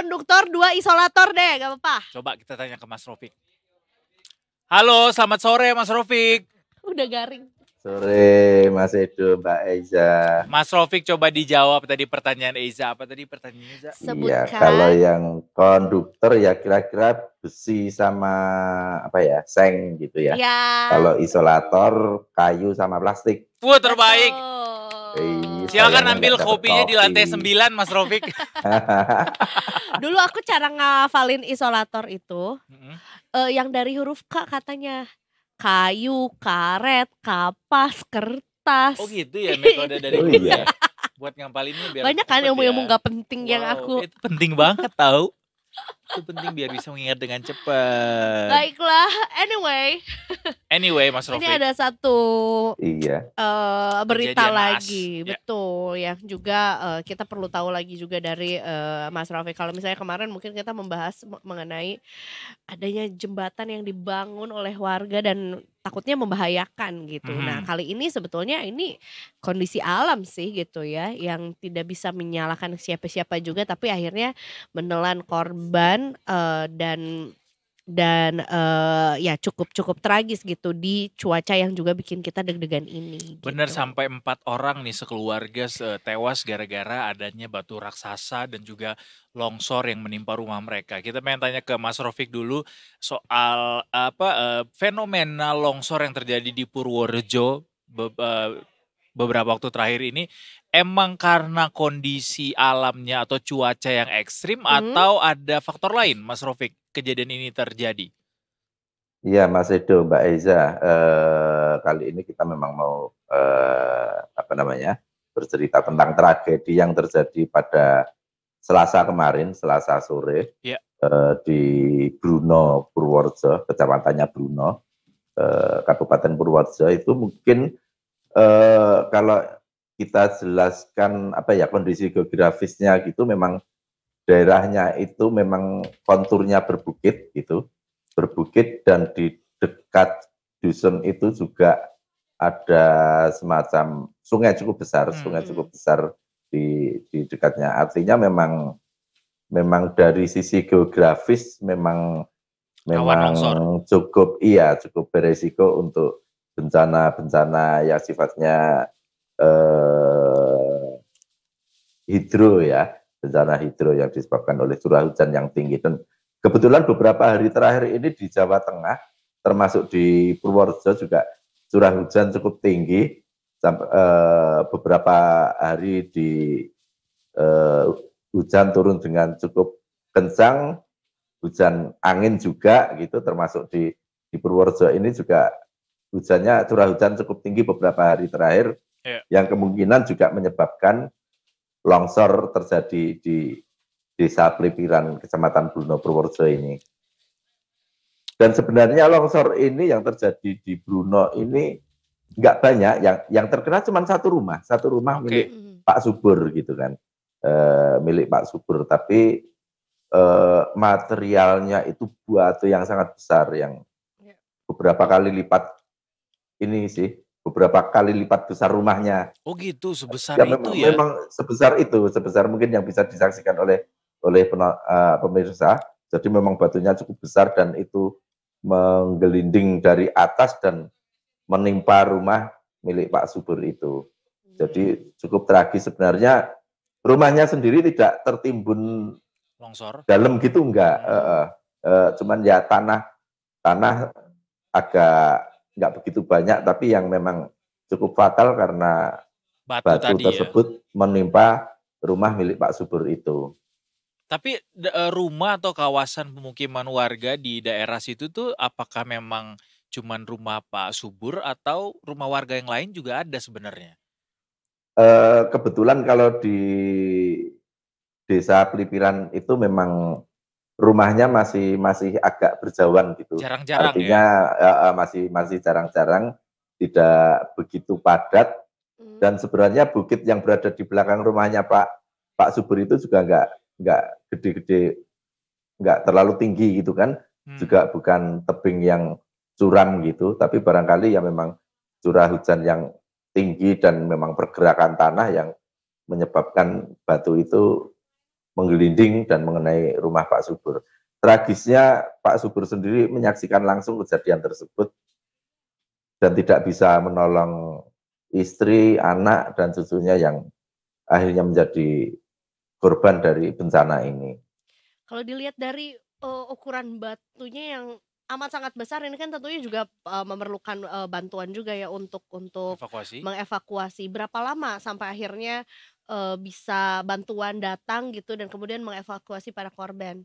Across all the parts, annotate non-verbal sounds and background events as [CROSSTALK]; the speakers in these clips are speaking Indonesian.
konduktor, dua isolator deh, gak apa-apa. Coba kita tanya ke Mas Rofik. Halo, selamat sore Mas Rofik. Udah garing. Sore Mas Edo, Mbak Eiza. Mas Rofik coba dijawab tadi pertanyaan Eiza. Apa tadi pertanyaan Eiza? Sebutkan. Iya, kalau yang konduktor ya kira-kira besi sama apa ya, seng gitu ya. ya. Kalau isolator kayu sama plastik. Wah terbaik. Oh. Silakan iya, ambil kopinya di lantai 9 Mas Rofik. [LAUGHS] Dulu aku cara ngafalin isolator itu mm -hmm. uh, yang dari huruf K katanya kayu, karet, kapas, kertas. Oh gitu ya metode dari [LAUGHS] oh, iya. [LAUGHS] buat ngampalinnya biar Banyak kan ilmu-ilmu ya. gak penting wow, yang aku. Itu penting banget tahu itu penting biar bisa mengingat dengan cepat. Baiklah, anyway. Anyway, Mas Rofi. Ini ada satu iya. Uh, berita Kejadian lagi, as. Ya. betul ya. Yang juga uh, kita perlu tahu lagi juga dari uh, Mas Rofi. Kalau misalnya kemarin mungkin kita membahas mengenai adanya jembatan yang dibangun oleh warga dan takutnya membahayakan gitu. -hmm. Nah, mm-hmm. kali ini sebetulnya ini kondisi alam sih gitu ya yang tidak bisa menyalahkan siapa-siapa juga tapi akhirnya menelan korban uh, dan dan uh, ya cukup cukup tragis gitu di cuaca yang juga bikin kita deg-degan ini. Bener gitu. sampai empat orang nih sekeluarga tewas gara-gara adanya batu raksasa dan juga longsor yang menimpa rumah mereka. Kita pengen tanya ke Mas Rofik dulu soal apa uh, fenomena longsor yang terjadi di Purworejo be, uh, beberapa waktu terakhir ini emang karena kondisi alamnya atau cuaca yang ekstrim hmm. atau ada faktor lain Mas Rofik kejadian ini terjadi? Iya Mas Edo, Mbak Eza, uh, kali ini kita memang mau uh, apa namanya bercerita tentang tragedi yang terjadi pada Selasa kemarin, Selasa sore ya. uh, di Bruno Purworejo, kecamatannya Bruno, uh, Kabupaten Purworejo itu mungkin Eh, kalau kita jelaskan apa ya kondisi geografisnya gitu memang daerahnya itu memang konturnya berbukit gitu berbukit dan di dekat dusun itu juga ada semacam sungai cukup besar hmm. sungai hmm. cukup besar di di dekatnya artinya memang memang dari sisi geografis memang memang cukup iya cukup beresiko untuk bencana-bencana yang sifatnya eh, hidro ya, bencana hidro yang disebabkan oleh curah hujan yang tinggi. Dan kebetulan beberapa hari terakhir ini di Jawa Tengah, termasuk di Purworejo juga curah hujan cukup tinggi. Sampai, eh, beberapa hari di eh, hujan turun dengan cukup kencang, hujan angin juga gitu, termasuk di di Purworejo ini juga hujannya curah hujan cukup tinggi beberapa hari terakhir yeah. yang kemungkinan juga menyebabkan longsor terjadi di desa Pelipiran, Kecamatan Bruno Purworejo ini. Dan sebenarnya longsor ini yang terjadi di Bruno ini nggak banyak, yang yang terkena cuma satu rumah, satu rumah okay. milik Pak Subur gitu kan, e, milik Pak Subur. Tapi e, materialnya itu buat yang sangat besar, yang iya. beberapa kali lipat ini sih beberapa kali lipat besar rumahnya. Oh gitu, sebesar ya, itu ya. Memang sebesar itu, sebesar mungkin yang bisa disaksikan oleh oleh uh, pemirsa. Jadi memang batunya cukup besar dan itu menggelinding dari atas dan menimpa rumah milik Pak Subur itu. Jadi hmm. cukup tragis sebenarnya. Rumahnya sendiri tidak tertimbun longsor. Dalam gitu enggak. Hmm. Uh, uh, uh, cuman ya tanah tanah agak nggak begitu banyak tapi yang memang cukup fatal karena batu, batu ya. tersebut ya. menimpa rumah milik Pak Subur itu. Tapi e, rumah atau kawasan pemukiman warga di daerah situ tuh apakah memang cuman rumah Pak Subur atau rumah warga yang lain juga ada sebenarnya? E, kebetulan kalau di desa Pelipiran itu memang rumahnya masih masih agak berjauhan gitu. Jarang-jarang ya? Artinya ya? uh, masih masih jarang-jarang, tidak begitu padat. Hmm. Dan sebenarnya bukit yang berada di belakang rumahnya Pak Pak Subur itu juga nggak nggak gede-gede, nggak terlalu tinggi gitu kan. Hmm. Juga bukan tebing yang curam gitu, tapi barangkali ya memang curah hujan yang tinggi dan memang pergerakan tanah yang menyebabkan batu itu menggelinding dan mengenai rumah Pak Subur. Tragisnya Pak Subur sendiri menyaksikan langsung kejadian tersebut dan tidak bisa menolong istri, anak, dan cucunya yang akhirnya menjadi korban dari bencana ini. Kalau dilihat dari uh, ukuran batunya yang amat sangat besar ini kan tentunya juga uh, memerlukan uh, bantuan juga ya untuk untuk evakuasi. mengevakuasi. Berapa lama sampai akhirnya uh, bisa bantuan datang gitu dan kemudian mengevakuasi para korban,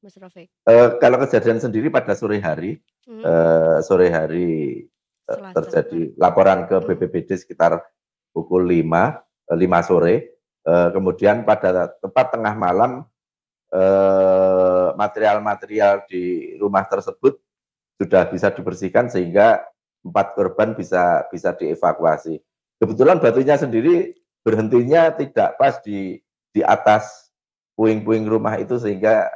Mas Rafiq? Uh, kalau kejadian sendiri pada sore hari, hmm. uh, sore hari uh, terjadi laporan ke hmm. BPBD sekitar pukul 5, 5 sore. Uh, kemudian pada tepat tengah malam material-material di rumah tersebut sudah bisa dibersihkan sehingga empat korban bisa bisa dievakuasi. Kebetulan batunya sendiri berhentinya tidak pas di di atas puing-puing rumah itu sehingga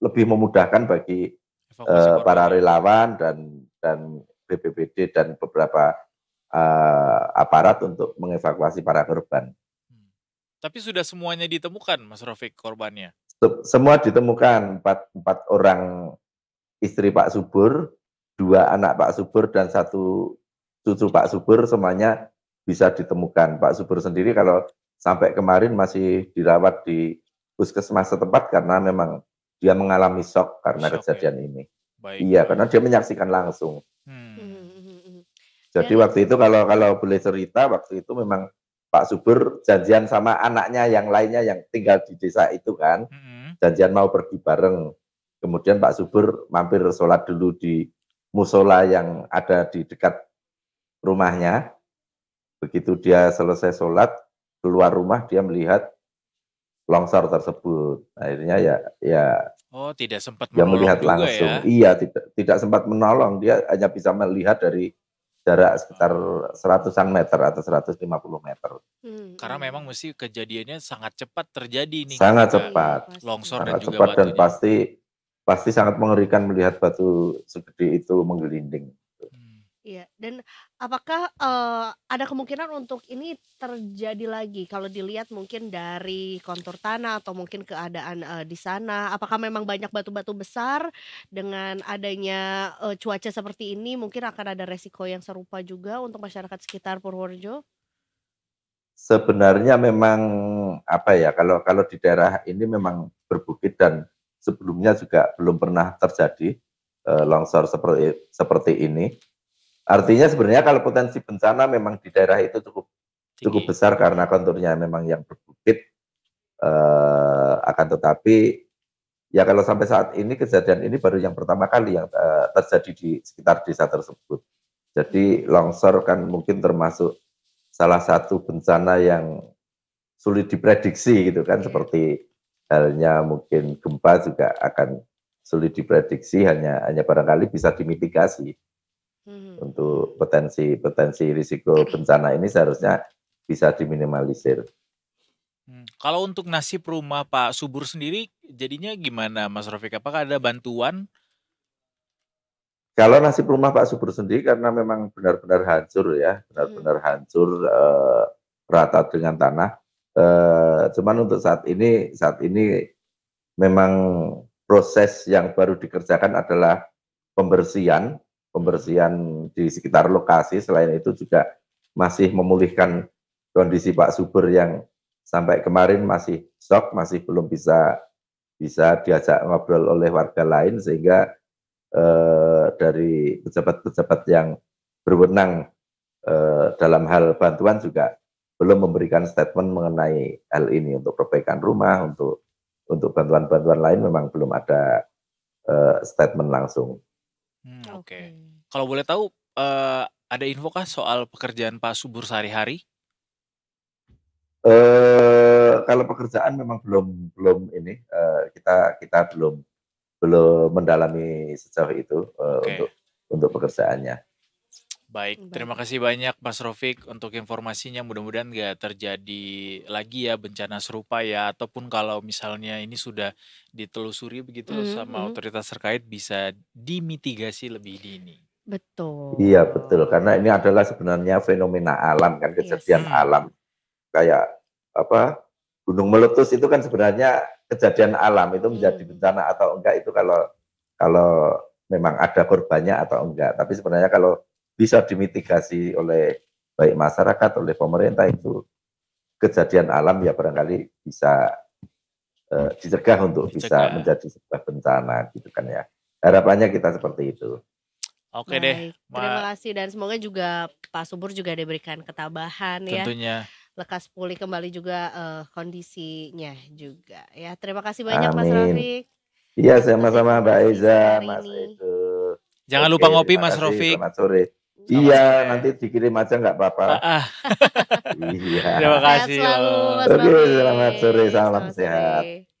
lebih memudahkan bagi uh, para relawan dan dan BPBD dan beberapa uh, aparat untuk mengevakuasi para korban. Hmm. Tapi sudah semuanya ditemukan, Mas Rofik, korbannya? Semua ditemukan, empat, empat orang istri Pak Subur, dua anak Pak Subur, dan satu cucu Pak Subur, semuanya bisa ditemukan. Pak Subur sendiri kalau sampai kemarin masih dirawat di puskesmas setempat karena memang dia mengalami shock karena shock, ya. kejadian ya. ini. Baik. Iya, karena dia menyaksikan langsung. Hmm. hmm, hmm, hmm Jadi ya. waktu itu kalau kalau boleh cerita waktu itu memang Pak Subur janjian sama anaknya yang lainnya yang tinggal di desa itu kan, hmm. janjian mau pergi bareng. Kemudian Pak Subur mampir sholat dulu di musola yang ada di dekat rumahnya. Begitu dia selesai sholat, keluar rumah dia melihat longsor tersebut. Akhirnya ya ya Oh, tidak sempat dia melihat ya? langsung. Ya? Iya, tidak tidak sempat menolong, dia hanya bisa melihat dari jarak sekitar seratusan meter atau 150 meter. Hmm. Karena memang mesti kejadiannya sangat cepat terjadi nih. Sangat iya, cepat. Iya, longsor sangat dan juga cepat dan pasti pasti sangat mengerikan melihat batu segede itu menggelinding. Hmm. Iya, dan apakah uh, ada kemungkinan untuk ini terjadi lagi kalau dilihat mungkin dari kontur tanah atau mungkin keadaan uh, di sana apakah memang banyak batu-batu besar dengan adanya uh, cuaca seperti ini mungkin akan ada resiko yang serupa juga untuk masyarakat sekitar Purworejo Sebenarnya memang apa ya kalau kalau di daerah ini memang berbukit dan sebelumnya juga belum pernah terjadi uh, longsor seperti seperti ini Artinya sebenarnya kalau potensi bencana memang di daerah itu cukup Tinggi. cukup besar karena konturnya memang yang berbukit. Eh, akan tetapi ya kalau sampai saat ini kejadian ini baru yang pertama kali yang eh, terjadi di sekitar desa tersebut. Jadi longsor kan mungkin termasuk salah satu bencana yang sulit diprediksi gitu kan yeah. seperti halnya mungkin gempa juga akan sulit diprediksi hanya hanya barangkali bisa dimitigasi hmm. untuk potensi-potensi risiko bencana ini seharusnya bisa diminimalisir. Hmm. Kalau untuk nasib rumah Pak Subur sendiri, jadinya gimana Mas Rofik? Apakah ada bantuan? Kalau nasib rumah Pak Subur sendiri karena memang benar-benar hancur ya, benar-benar hmm. hancur eh, rata dengan tanah. Eh, cuman untuk saat ini, saat ini memang proses yang baru dikerjakan adalah pembersihan pembersihan di sekitar lokasi. Selain itu juga masih memulihkan kondisi Pak Subur yang sampai kemarin masih shock, masih belum bisa bisa diajak ngobrol oleh warga lain sehingga eh, dari pejabat-pejabat yang berwenang eh, dalam hal bantuan juga belum memberikan statement mengenai hal ini untuk perbaikan rumah, untuk untuk bantuan-bantuan lain memang belum ada uh, statement langsung. Hmm, oke. Okay. Kalau boleh tahu, uh, ada info kah soal pekerjaan Pak Subur sehari-hari? uh, kalau pekerjaan memang belum belum ini, uh, kita kita belum belum mendalami sejauh itu, okay. untuk untuk pekerjaannya. Baik, terima kasih banyak Mas Rofik untuk informasinya. Mudah-mudahan nggak terjadi lagi ya bencana serupa ya, ataupun kalau misalnya ini sudah ditelusuri begitu mm -hmm. sama hmm. otoritas terkait bisa dimitigasi lebih dini. Betul. Iya betul, karena ini adalah sebenarnya fenomena alam kan iya kejadian yes. alam kayak apa gunung meletus itu kan sebenarnya kejadian alam itu menjadi hmm. bencana atau enggak itu kalau kalau memang ada korbannya atau enggak. Tapi sebenarnya kalau bisa dimitigasi oleh baik masyarakat, oleh pemerintah itu kejadian alam ya barangkali bisa uh, dicegah untuk dicegah. bisa menjadi sebuah bencana gitu kan ya. Harapannya kita seperti itu. Oke deh. terima kasih dan semoga juga Pak Subur juga diberikan ketabahan Tentunya. ya. Tentunya. Lekas pulih kembali juga uh, kondisinya juga ya. Terima kasih banyak Amin. Mas Rafiq. Iya sama-sama Mbak Iza, Mas itu. Jangan Oke, lupa ngopi Mas Rafiq. Selamat sore. Iya, nanti dikirim aja nggak apa-apa. Ah, ah. iya. Terima kasih. selalu. Oke, Selamat sore, salam sehat.